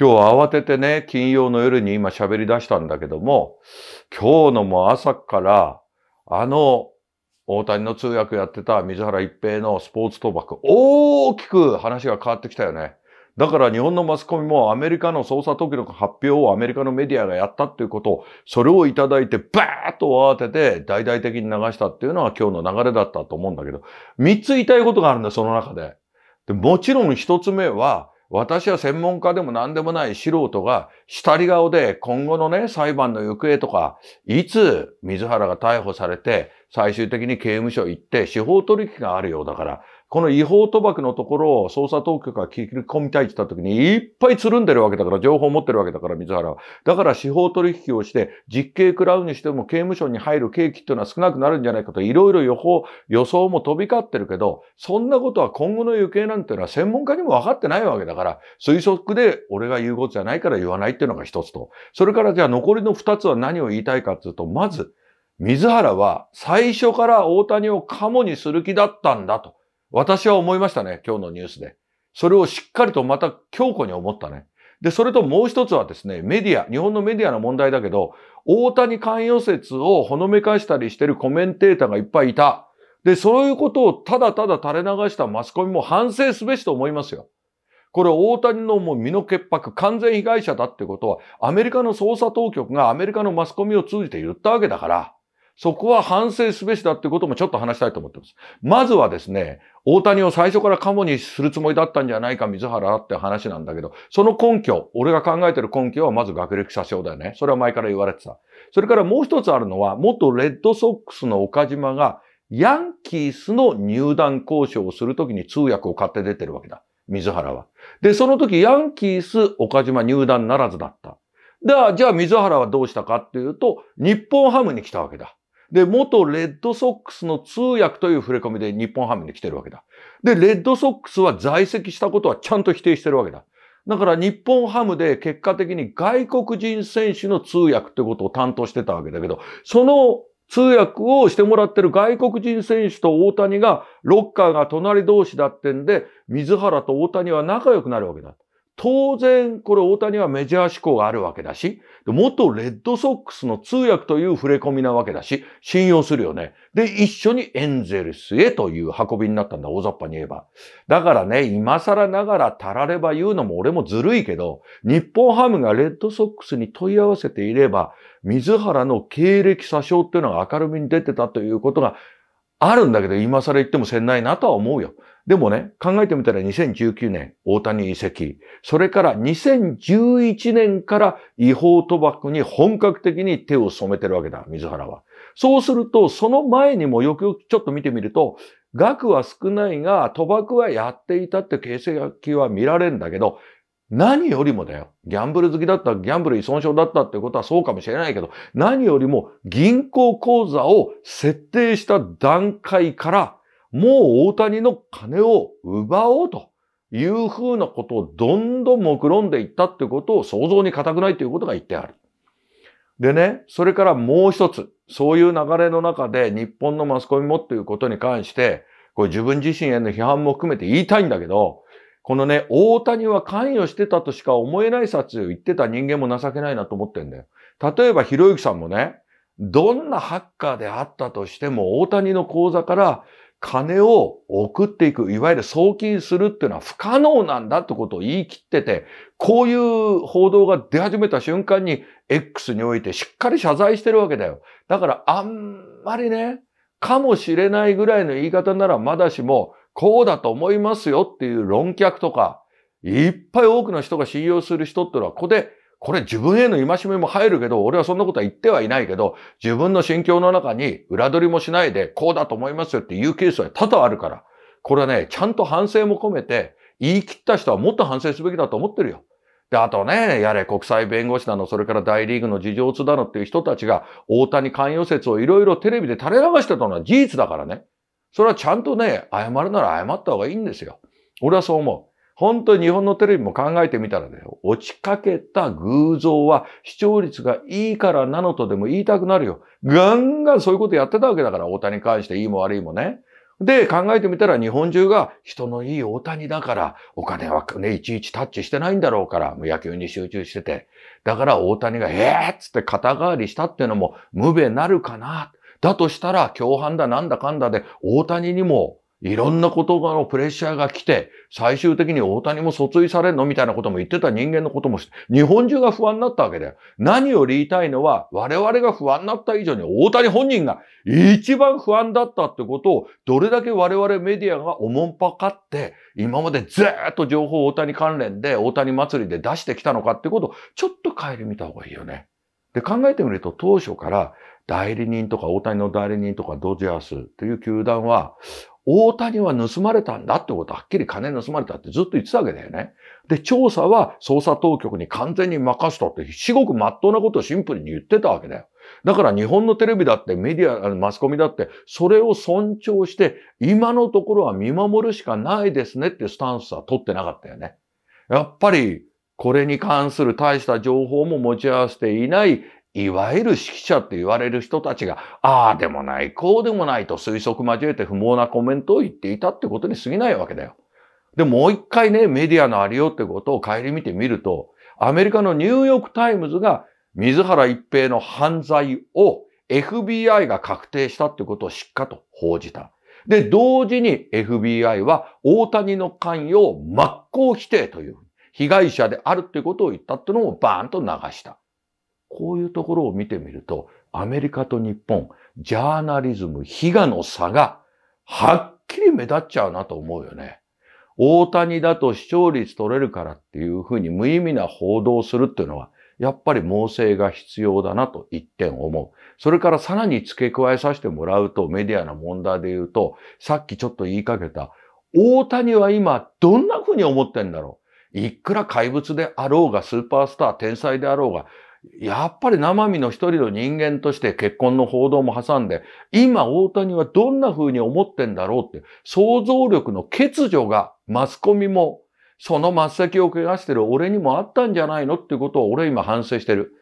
今日は慌ててね、金曜の夜に今喋り出したんだけども、今日のも朝から、あの、大谷の通訳やってた水原一平のスポーツ賭博、大きく話が変わってきたよね。だから日本のマスコミもアメリカの捜査当局の発表をアメリカのメディアがやったっていうことを、それをいただいてバーッと慌てて大々的に流したっていうのは今日の流れだったと思うんだけど、三つ言いたいことがあるんだ、その中で。でもちろん一つ目は、私は専門家でも何でもない素人が、下り顔で今後のね、裁判の行方とか、いつ水原が逮捕されて、最終的に刑務所行って司法取引があるようだから、この違法賭博のところを捜査当局が切り込みたいって言った時に、いっぱいつるんでるわけだから、情報を持ってるわけだから、水原は。だから司法取引をして、実刑食らうにしても刑務所に入る刑期っていうのは少なくなるんじゃないかと、いろいろ予報、予想も飛び交ってるけど、そんなことは今後の行方なんていうのは専門家にも分かってないわけだから、推測で俺が言うことじゃないから言わないっていうのが一つと。それからじゃあ残りの二つは何を言いたいかっていうと、まず、水原は最初から大谷をカモにする気だったんだと。私は思いましたね、今日のニュースで。それをしっかりとまた強固に思ったね。で、それともう一つはですね、メディア、日本のメディアの問題だけど、大谷関与説をほのめかしたりしてるコメンテーターがいっぱいいた。で、そういうことをただただ垂れ流したマスコミも反省すべしと思いますよ。これ大谷のもう身の潔白、完全被害者だってことは、アメリカの捜査当局がアメリカのマスコミを通じて言ったわけだから、そこは反省すべしだってこともちょっと話したいと思ってます。まずはですね、大谷を最初からカモにするつもりだったんじゃないか、水原って話なんだけど、その根拠、俺が考えてる根拠はまず学歴詐称だよね。それは前から言われてた。それからもう一つあるのは、元レッドソックスの岡島が、ヤンキースの入団交渉をするときに通訳を買って出てるわけだ。水原は。で、その時ヤンキース、岡島入団ならずだった。では、じゃあ水原はどうしたかっていうと、日本ハムに来たわけだ。で、元レッドソックスの通訳という触れ込みで日本ハムに来てるわけだ。で、レッドソックスは在籍したことはちゃんと否定してるわけだ。だから日本ハムで結果的に外国人選手の通訳ってことを担当してたわけだけど、その通訳をしてもらってる外国人選手と大谷が、ロッカーが隣同士だってんで、水原と大谷は仲良くなるわけだ。当然、これ大谷はメジャー志向があるわけだし、元レッドソックスの通訳という触れ込みなわけだし、信用するよね。で、一緒にエンゼルスへという運びになったんだ、大雑把に言えば。だからね、今更ながらたられば言うのも俺もずるいけど、日本ハムがレッドソックスに問い合わせていれば、水原の経歴詐称っていうのが明るみに出てたということが、あるんだけど、今更言ってもせんないなとは思うよ。でもね、考えてみたら2019年、大谷移籍。それから2011年から違法賭博に本格的に手を染めてるわけだ、水原は。そうすると、その前にもよくよくちょっと見てみると、額は少ないが、賭博はやっていたって形跡は見られるんだけど、何よりもだよ。ギャンブル好きだった、ギャンブル依存症だったってことはそうかもしれないけど、何よりも銀行口座を設定した段階から、もう大谷の金を奪おうというふうなことをどんどん目論んでいったってことを想像に固くないということが言ってある。でね、それからもう一つ、そういう流れの中で日本のマスコミもっていうことに関して、これ自分自身への批判も含めて言いたいんだけど、このね、大谷は関与してたとしか思えない殺意を言ってた人間も情けないなと思ってんだよ。例えば、ひろゆきさんもね、どんなハッカーであったとしても、大谷の口座から金を送っていく、いわゆる送金するっていうのは不可能なんだってことを言い切ってて、こういう報道が出始めた瞬間に X においてしっかり謝罪してるわけだよ。だからあんまりね、かもしれないぐらいの言い方ならまだしも、こうだと思いますよっていう論客とか、いっぱい多くの人が信用する人ってのは、ここで、これ自分への戒めも入るけど、俺はそんなことは言ってはいないけど、自分の心境の中に裏取りもしないで、こうだと思いますよっていうケースは多々あるから、これはね、ちゃんと反省も込めて、言い切った人はもっと反省すべきだと思ってるよ。で、あとね、やれ国際弁護士だの、それから大リーグの事情通だのっていう人たちが、大谷関与説をいろいろテレビで垂れ流してたのは事実だからね。それはちゃんとね、謝るなら謝った方がいいんですよ。俺はそう思う。本当に日本のテレビも考えてみたらね、落ちかけた偶像は視聴率がいいからなのとでも言いたくなるよ。ガンガンそういうことやってたわけだから、大谷に関していいも悪いもね。で、考えてみたら日本中が人のいい大谷だから、お金はね、いちいちタッチしてないんだろうから、もう野球に集中してて。だから大谷が、ええー、っつって肩代わりしたっていうのも無べなるかな。だとしたら、共犯だなんだかんだで、大谷にも、いろんな言葉のプレッシャーが来て、最終的に大谷も訴追されるのみたいなことも言ってた人間のこともして、日本中が不安になったわけだよ。何より言いたいのは、我々が不安になった以上に大谷本人が一番不安だったってことを、どれだけ我々メディアがおもんぱかって、今までずーっと情報を大谷関連で、大谷祭りで出してきたのかってことを、ちょっと帰り見た方がいいよね。で、考えてみると当初から、代理人とか大谷の代理人とかドジャースという球団は、大谷は盗まれたんだってことはっきり金盗まれたってずっと言ってたわけだよね。で、調査は捜査当局に完全に任せたって、至極真っ当なことをシンプルに言ってたわけだよ。だから日本のテレビだってメディア、マスコミだって、それを尊重して、今のところは見守るしかないですねってスタンスは取ってなかったよね。やっぱり、これに関する大した情報も持ち合わせていないいわゆる指揮者って言われる人たちが、ああでもない、こうでもないと推測交えて不毛なコメントを言っていたってことに過ぎないわけだよ。で、もう一回ね、メディアのありようってことを顧みてみると、アメリカのニューヨークタイムズが水原一平の犯罪を FBI が確定したってことをしっかと報じた。で、同時に FBI は大谷の関与を真っ向否定という、被害者であるってことを言ったってのをバーンと流した。こういうところを見てみると、アメリカと日本、ジャーナリズム、悲願の差が、はっきり目立っちゃうなと思うよね。大谷だと視聴率取れるからっていうふうに無意味な報道するっていうのは、やっぱり猛省が必要だなと一点思う。それからさらに付け加えさせてもらうと、メディアの問題で言うと、さっきちょっと言いかけた、大谷は今どんなふうに思ってんだろういくら怪物であろうが、スーパースター、天才であろうが、やっぱり生身の一人の人間として結婚の報道も挟んで、今大谷はどんな風に思ってんだろうって、想像力の欠如がマスコミも、その末席を汚してる俺にもあったんじゃないのってことを俺今反省してる。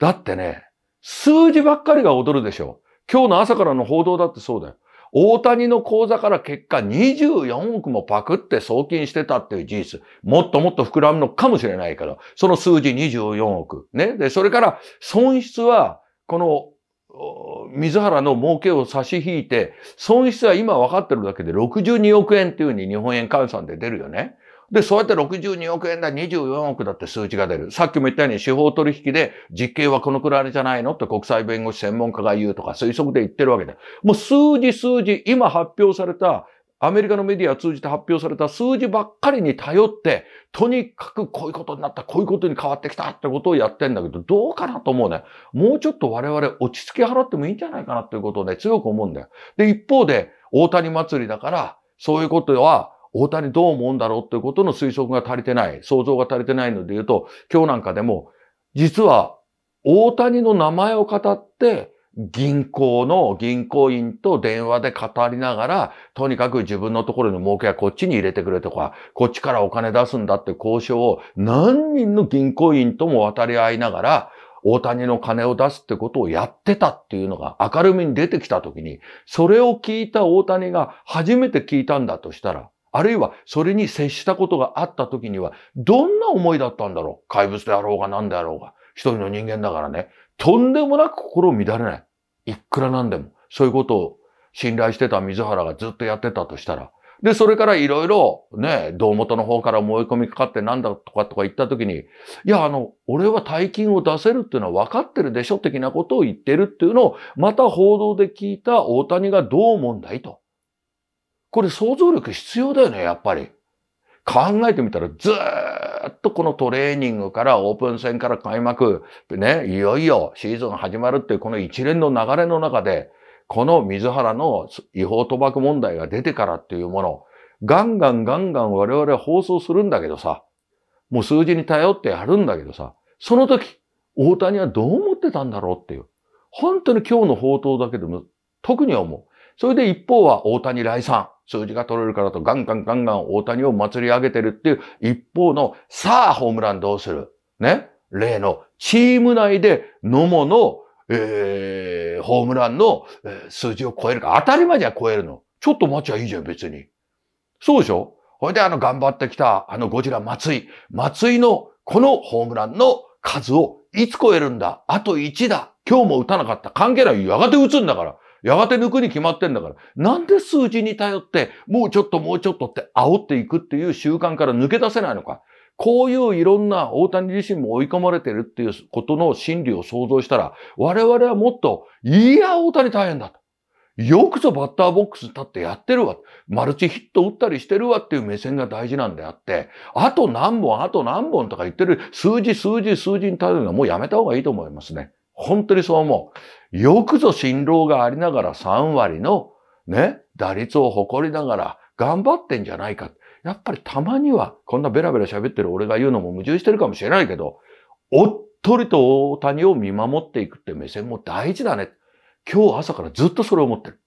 だってね、数字ばっかりが踊るでしょ。今日の朝からの報道だってそうだよ。大谷の口座から結果24億もパクって送金してたっていう事実、もっともっと膨らむのかもしれないけど、その数字24億。ね。で、それから損失は、この水原の儲けを差し引いて、損失は今分かってるだけで62億円っていうふうに日本円換算で出るよね。で、そうやって62億円だ、24億だって数字が出る。さっきも言ったように司法取引で実刑はこのくらいじゃないのって国際弁護士専門家が言うとか推測で言ってるわけで。もう数字数字、今発表されたアメリカのメディアを通じて発表された数字ばっかりに頼って、とにかくこういうことになった、こういうことに変わってきたってことをやってんだけど、どうかなと思うね。もうちょっと我々落ち着き払ってもいいんじゃないかなっていうことをね、強く思うんだよ。で、一方で、大谷祭りだから、そういうことは、大谷どう思うんだろうていうことの推測が足りてない、想像が足りてないので言うと、今日なんかでも、実は大谷の名前を語って、銀行の銀行員と電話で語りながら、とにかく自分のところの儲けはこっちに入れてくれとか、こっちからお金出すんだって交渉を何人の銀行員とも渡り合いながら、大谷の金を出すってことをやってたっていうのが明るみに出てきた時に、それを聞いた大谷が初めて聞いたんだとしたら、あるいはそれに接したことがあった時には、どんな思いだったんだろう怪物であろうが何であろうが。一人の人間だからね、とんでもなく心を乱れない。いくらなんでも。そういうことを信頼してた水原がずっとやってたとしたら。で、それからいろいろ、ね、道元の方から思い込みかかってなんだとかとか言った時に、いや、あの、俺は大金を出せるっていうのは分かってるでしょ的なことを言ってるっていうのを、また報道で聞いた大谷がどう思うんだいと。これ想像力必要だよね、やっぱり。考えてみたらずっとこのトレーニングからオープン戦から開幕、ね、いよいよシーズン始まるっていうこの一連の流れの中で、この水原の違法賭博問題が出てからっていうもの、ガンガンガンガン我々は放送するんだけどさ、もう数字に頼ってやるんだけどさ、その時、大谷はどう思ってたんだろうっていう。本当に今日の報道だけでも特に思う。それで一方は大谷来さん。数字が取れるからとガンガンガンガン大谷を祭り上げてるっていう一方の、さあホームランどうするね例のチーム内で野茂の、えー、ホームランの数字を超えるか。当たり前じゃ超えるの。ちょっと待ちゃいいじゃん、別に。そうでしょほいであの頑張ってきた、あのゴジラ松井。松井のこのホームランの数をいつ超えるんだあと1だ今日も打たなかった。関係ない。やがて打つんだから。やがて抜くに決まってんだから、なんで数字に頼って、もうちょっともうちょっとって煽っていくっていう習慣から抜け出せないのか。こういういろんな大谷自身も追い込まれてるっていうことの心理を想像したら、我々はもっと、いや、大谷大変だと。よくぞバッターボックスに立ってやってるわ。マルチヒット打ったりしてるわっていう目線が大事なんであって、あと何本、あと何本とか言ってる数字、数字、数字に頼るのはもうやめた方がいいと思いますね。本当にそう思う。よくぞ辛労がありながら3割のね、打率を誇りながら頑張ってんじゃないか。やっぱりたまには、こんなベラベラ喋ってる俺が言うのも矛盾してるかもしれないけど、おっとりと大谷を見守っていくって目線も大事だね。今日朝からずっとそれを思ってる。